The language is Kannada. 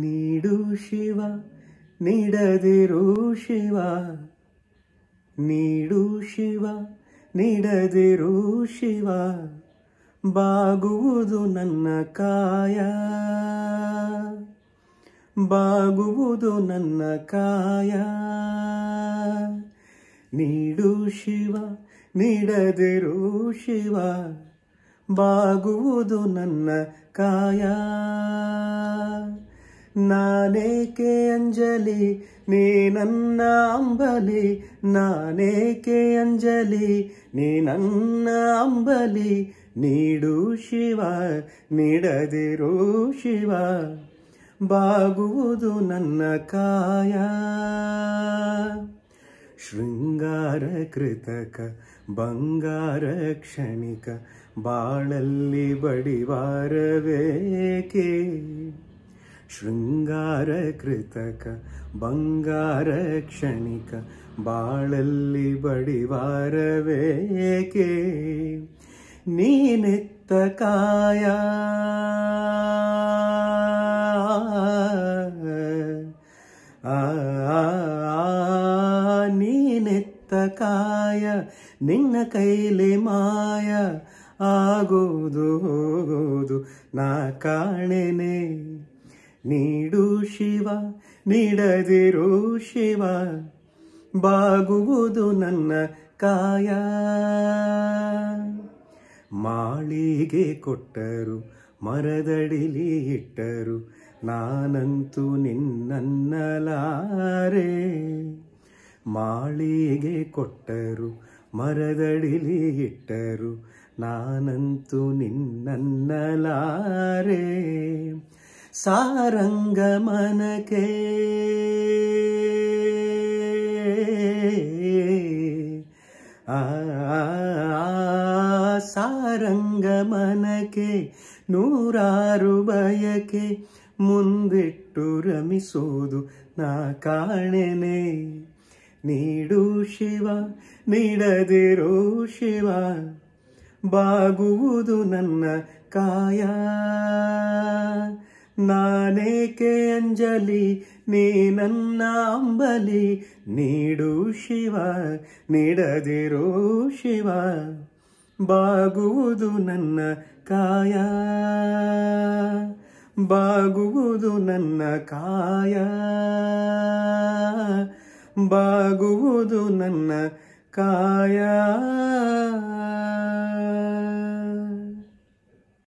ನೀಡು ಶಿವ ನೀಡದಿರು ಶಿವ ನೀಡು ಶಿವ ನೀಡದಿರು ಶಿವ ಬಾಗುವುದು ನನ್ನ ಕಾಯ ಬಾಗುವುದು ನನ್ನ ಕಾಯ ನೀಡು ಶಿವ ನೀಡದಿರು ಶಿವ ಬಾಗುವುದು ನನ್ನ ಕಾಯ ನಾನೇಕೆ ಅಂಜಲಿ ನೀ ನನ್ನ ಅಂಬಲಿ ನಾನೇಕೆ ಅಂಜಲಿ ನೀ ನನ್ನ ಅಂಬಲಿ ನೀಡು ಶಿವ ನೀಡದಿರು ಶಿವ ಬಾಗುವುದು ನನ್ನ ಕಾಯ ಶೃಂಗಾರ ಕೃತಕ ಬಂಗಾರ ಕ್ಷಣಿಕ ಬಾಳಲ್ಲಿ ಬಡಿವಾರವೇಕೆ ಶೃಂಗಾರ ಕೃತಕ ಬಂಗಾರ ಕ್ಷಣಿಕ ಬಾಳಲ್ಲಿ ಬಡಿವಾರವೇ ಏಕೆ ನೀನಿತ್ತ ಕಾಯ ನೀನೆತ್ತ ಕಾಯ ನಿನ್ನ ಕೈಲಿ ಮಾಯ ಆಗೋದು ನಾ ಕಾಣೆನೆ ನೀಡು ಶಿವ ನೀಡದಿರು ಶಿವ ಬಾಗುವುದು ನನ್ನ ಕಾಯ ಮಾಳಿಗೆ ಕೊಟ್ಟರು ಮರದಡಿಲಿ ಇಟ್ಟರು ನಾನಂತೂ ನಿನ್ನನ್ನಲಾರೆ ಮಾಳಿಗೆ ಕೊಟ್ಟರು ಮರದಡಿಲಿ ಇಟ್ಟರು ನಾನಂತೂ ನಿನ್ನನ್ನಲಾರೆ ಸಾರಂಗಮನಕೆ ಆ ಸಾರಂಗಮನಕೆ ನೂರಾರು ಬಯಕೆ ಮುಂದಿಟ್ಟು ರಮಿಸೋದು ನಾ ಕಾಣೆನೆ ನೀಡು ಶಿವ ನೀಡದಿರೋ ಶಿವ ಬಾಗುವುದು ನನ್ನ ಕಾಯ ನಾನೇಕೆ ಅಂಜಲಿ ನೀ ನನ್ನ ಅಂಬಲಿ ನೀಡು ಶಿವ ನೀಡದಿರೋ ಶಿವ ಬಾಗುವುದು ನನ್ನ ಕಾಯ ಬಾಗುವುದು ನನ್ನ ಕಾಯ ಬಾಗುವುದು ನನ್ನ ಕಾಯ